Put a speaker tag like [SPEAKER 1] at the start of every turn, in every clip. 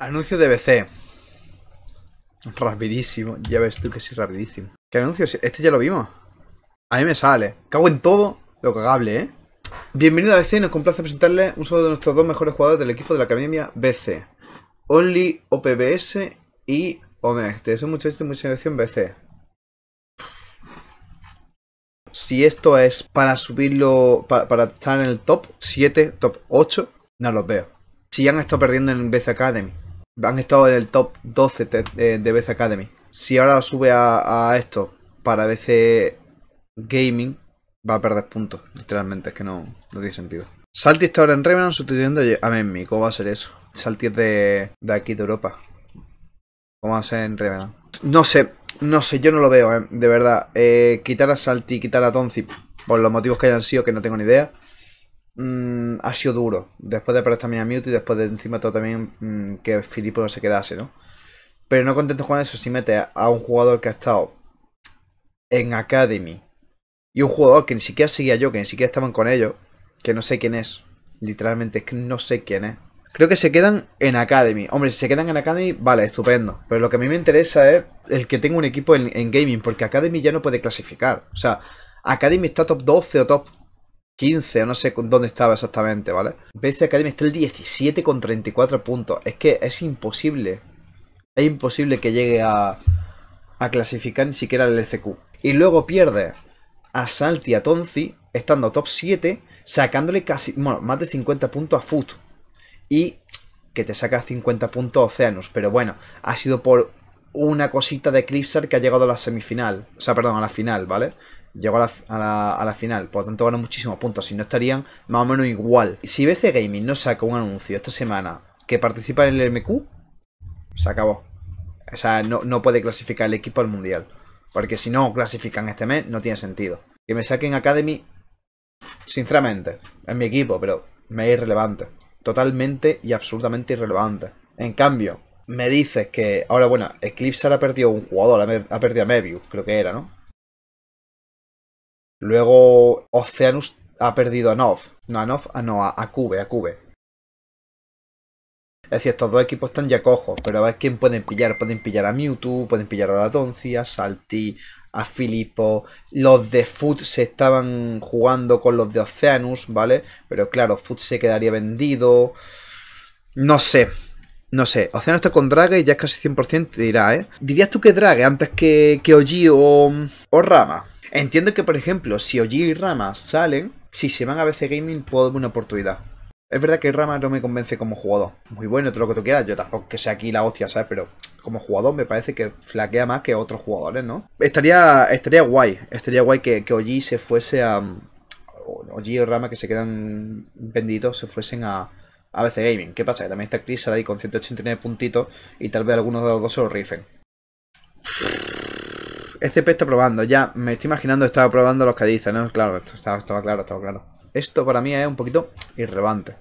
[SPEAKER 1] Anuncio de BC. Rapidísimo. Ya ves tú que sí, rapidísimo. ¿Qué anuncio? Este ya lo vimos. A mí me sale. Cago en todo lo cagable, ¿eh? Bienvenido a BC nos complace presentarle un solo de nuestros dos mejores jugadores del equipo de la Academia BC. Only, OPBS y OMST eso es mucho y mucha selección BC. Si esto es para subirlo, para, estar en el top 7, top 8, no los veo. Si ya han estado perdiendo en BC Academy han estado en el top 12 de, de Academy. Si ahora sube a, esto para BC Gaming, va a perder puntos. Literalmente, es que no, tiene sentido. Salty está ahora en Revenant sustituyendo a Memmi. ¿Cómo va a ser eso? Salty es de, aquí, de Europa. ¿Cómo va a ser en Revenant? No sé, no sé, yo no lo veo, eh, de verdad. Eh, quitar a Salty, quitar a Tonzi, por los motivos que hayan sido, que no tengo ni idea. Mm, ha sido duro. Después de prestarme también a Mewtwo y después de encima todo también mm, que Filippo no se quedase, ¿no? Pero no contento con eso, si mete a un jugador que ha estado en Academy y un jugador que ni siquiera seguía yo, que ni siquiera estaban con ellos, que no sé quién es, literalmente que no sé quién es. Creo que se quedan en Academy. Hombre, si se quedan en Academy, vale, estupendo. Pero lo que a mí me interesa es el que tenga un equipo en, en Gaming, porque Academy ya no puede clasificar. O sea, Academy está top 12 o top 15 o no sé dónde estaba exactamente, ¿vale? BC Academy está el 17 con 34 puntos. Es que es imposible. Es imposible que llegue a, clasificar ni siquiera el LCQ. Y luego pierde a Salty a Tonzi, estando top 7, sacándole casi, bueno, más de 50 puntos a Foot. Y que te saca 50 puntos Oceanus, pero bueno, ha sido por una cosita de Eclipsear que ha llegado a la semifinal. O sea, perdón, a la final, ¿vale? Llegó a la, final. Por lo tanto, ganó muchísimos puntos. Si no, estarían más o menos igual. Si BC Gaming no saca un anuncio esta semana que participa en el MQ, se acabó. O sea, no, no puede clasificar el equipo al mundial. Porque si no clasifican este mes, no tiene sentido. Que me saquen Academy, sinceramente, es mi equipo, pero me es irrelevante. Totalmente y absolutamente irrelevante. En cambio, me dices que... Ahora, bueno, Eclipse ha perdido un jugador, ha perdido a Mebius, creo que era, ¿no? Luego Oceanus ha perdido a Nov. No, a Nov, ah, no, a, Cube, a Cube. Es decir, estos dos equipos están ya cojos, pero a ver quién pueden pillar. Pueden pillar a Mewtwo, pueden pillar a Doncia, a Salty, a Filippo. Los de Food se estaban jugando con los de Oceanus, ¿vale? Pero claro, Food se quedaría vendido. No sé, no sé, está con y ya es casi 100% dirá, ¿eh? ¿Dirías tú que Drague antes que, que Oji o, Rama? Entiendo que, por ejemplo, si Oji y Rama salen, si se van a BC Gaming puedo darme una oportunidad. Es verdad que Rama no me convence como jugador. Muy bueno, todo lo que tú quieras. Yo tampoco que sea aquí la hostia, ¿sabes? Pero como jugador me parece que flaquea más que otros jugadores, ¿no? Estaría, estaría guay. Estaría guay que, que Oji se fuese a... Oji y Rama que se quedan benditos se fuesen a, a veces Gaming. ¿Qué pasa? Que también está Chris ahí con 189 puntitos y tal vez algunos de los dos se lo rifen. SP está probando, ya me estoy imaginando, estaba probando los que dice, ¿no? Claro, esto estaba, claro, estaba claro. Esto para mí es un poquito irrelevante.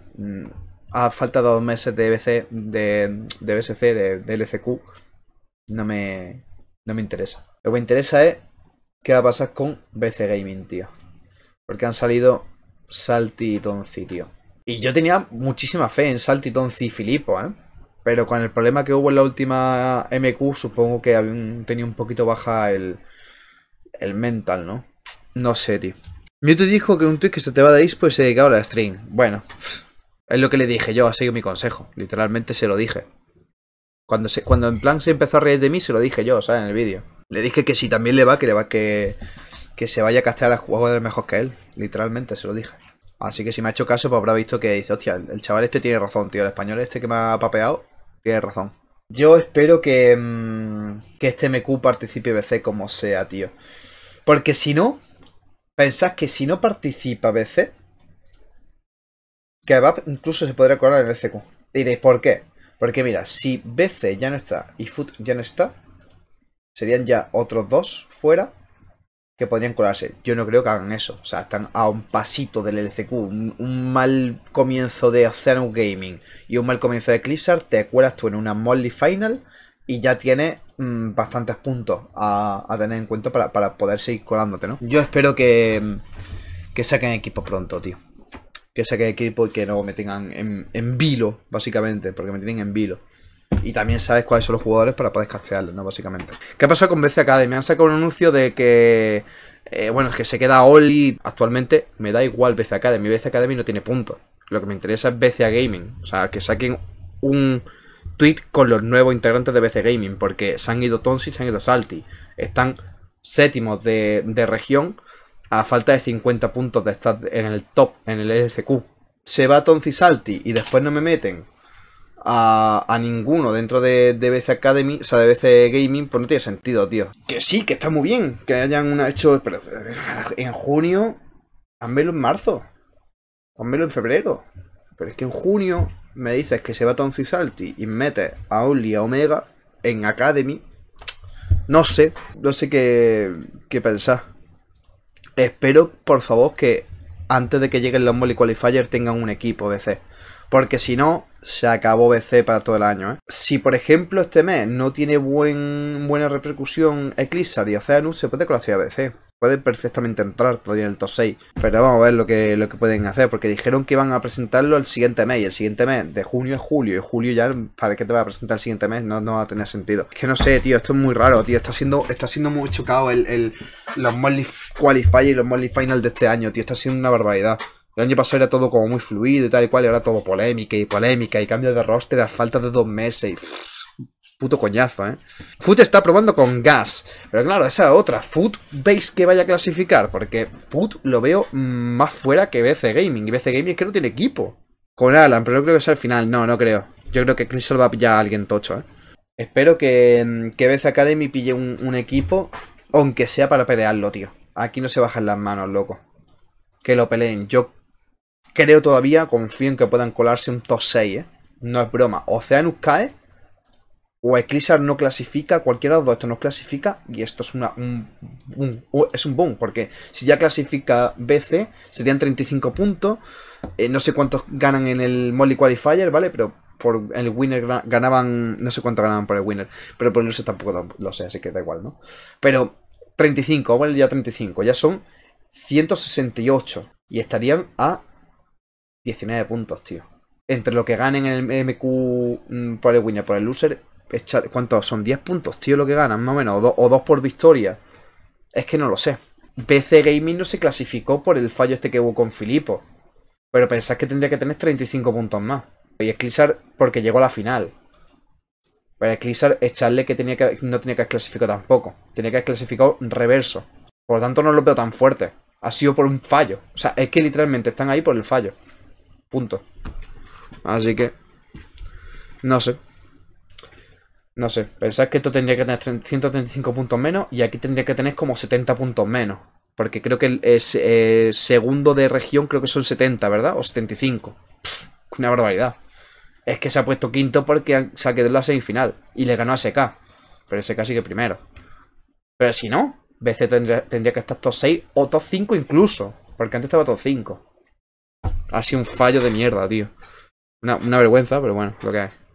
[SPEAKER 1] Ha mm, faltado dos meses de BC, de, de BSC, de, LCQ, no me, no me interesa. Lo que me interesa es qué va a pasar con BC Gaming, tío. Porque han salido Salty y tío. Y yo tenía muchísima fe en Salty, Tonzi y Filipo, ¿eh? Pero con el problema que hubo en la última MQ, supongo que tenía un poquito baja el, mental, ¿no? No sé, tío. te dijo que un tweet que se te va de Dispo pues y se dedicaba a la string. Bueno, es lo que le dije yo, así que mi consejo. Literalmente se lo dije. Cuando, se, cuando en plan se empezó a reír de mí, se lo dije yo, ¿sabes? En el vídeo. Le dije que si también le va, que le va que, que se vaya a castear a jugadores mejor que él. Literalmente se lo dije. Así que si me ha hecho caso, pues habrá visto que dice, hostia, el, chaval este tiene razón, tío. El español este que me ha papeado tiene razón. Yo espero que, mm, que este MQ participe BC como sea, tío. Porque si no, pensás que si no participa BC, que incluso se podría colar en el CQ. diréis, ¿por qué? Porque mira, si BC ya no está y Foot ya no está, serían ya otros dos fuera que podrían colarse. Yo no creo que hagan eso. O sea, están a un pasito del LCQ. Un, mal comienzo de Oceanus Gaming y un mal comienzo de Clipsar, te acuerdas tú en una Molly Final y ya tienes mm, bastantes puntos a, tener en cuenta para, poder seguir colándote, ¿no? Yo espero mm, que, saquen equipo pronto, tío. Que saquen equipo y que no me tengan en, en vilo, básicamente, porque me tienen en vilo y también sabes cuáles son los jugadores para poder castearlos, ¿no? Básicamente. ¿Qué ha pasado con BC Academy? Han sacado un anuncio de que. Eh, bueno, es que se queda Oli. Actualmente me da igual BC Academy. BC Academy no tiene puntos. Lo que me interesa es BC Gaming. O sea, que saquen un tweet con los nuevos integrantes de BC Gaming. Porque se han ido Tonsi, se han ido Salty. Están séptimos de, región a falta de 50 puntos de estar en el top, en el LCQ. Se va Tonsi Salty y después no me meten a, ninguno dentro de, de, Academy, o sea, de BC Gaming, pues no tiene sentido, tío. Que sí, que está muy bien que hayan hecho en junio, hazmelo en marzo, hazmelo en febrero. Pero es que en junio me dices que se va Tom Salty y metes a Only a Omega en Academy. No sé, no sé qué, qué pensar. Espero, por favor, que antes de que lleguen los Molly Qualifiers tengan un equipo BC. Porque si no, se acabó BC para todo el año. ¿eh? Si, por ejemplo, este mes no tiene buen, buena repercusión Eclipsar y Oceanus, se puede colapsar BC. Puede perfectamente entrar todavía en el top 6. Pero vamos a ver lo que, lo que pueden hacer, porque dijeron que van a presentarlo el siguiente mes. Y el siguiente mes, de junio a julio. Y julio ya, ¿para qué te va a presentar el siguiente mes? No, no va a tener sentido. Es que no sé, tío, esto es muy raro, tío. Está siendo, está muy chocado el, los Molly qualify y los Molly Final de este año, tío. Está siendo una barbaridad. El año pasado era todo como muy fluido y tal y cual, y ahora todo polémica y polémica y cambio de roster a falta de dos meses y... puto coñazo, ¿eh? Foot está probando con gas, pero claro, esa otra. Foot veis que vaya a clasificar, porque Food lo veo más fuera que BC Gaming, y BC Gaming es que no tiene equipo. Con Alan, pero no creo que sea el final, no, no creo. Yo creo que Chris va a pillar a alguien tocho, ¿eh? Espero que, mm, BC Academy pille un equipo, aunque sea para pelearlo, tío. Aquí no se bajan las manos, loco. Que lo peleen. Yo creo todavía, confío en que puedan colarse un top 6, ¿eh? No es broma. Oceanus cae o Eclipsar no clasifica, cualquiera de los dos esto no clasifica, y esto es una un, es un boom, porque si ya clasifica BC, serían 35 puntos, eh, no sé cuántos ganan en el Molly Qualifier, ¿vale? Pero por el winner ganaban, no sé cuánto ganaban por el winner, pero por el sé tampoco lo sé, así que da igual, ¿no? Pero 35, vale, ya 35, ya son 168, y estarían a 19 puntos, tío. Entre lo que ganen en el MQ mm, por el winner, por el loser, ¿cuántos son? 10 puntos, tío, lo que ganan, más o menos. O, 2 dos por victoria. Es que no lo sé. PC Gaming no se clasificó por el fallo este que hubo con Filipo. Pero pensás que tendría que tener 35 puntos más. Y es porque llegó a la final. Pero es echarle que, tenía que no tenía que clasificar tampoco. Tenía que clasificar reverso. Por lo tanto, no lo veo tan fuerte. Ha sido por un fallo. O sea, es que literalmente están ahí por el fallo. Punto. Así que... No sé. No sé. Pensáis que esto tendría que tener 135 puntos menos y aquí tendría que tener como 70 puntos menos. Porque creo que el, segundo de región creo que son 70, ¿verdad? O 75. una barbaridad. Es que se ha puesto quinto porque se ha quedado en la semifinal. Y le ganó a SK. Pero SK sigue primero. Pero si no, BC tendría, tendría que estar top 6 o top 5 incluso. Porque antes estaba top 5. Ha sido un fallo de mierda, tío. Una, vergüenza, pero bueno, lo que hay.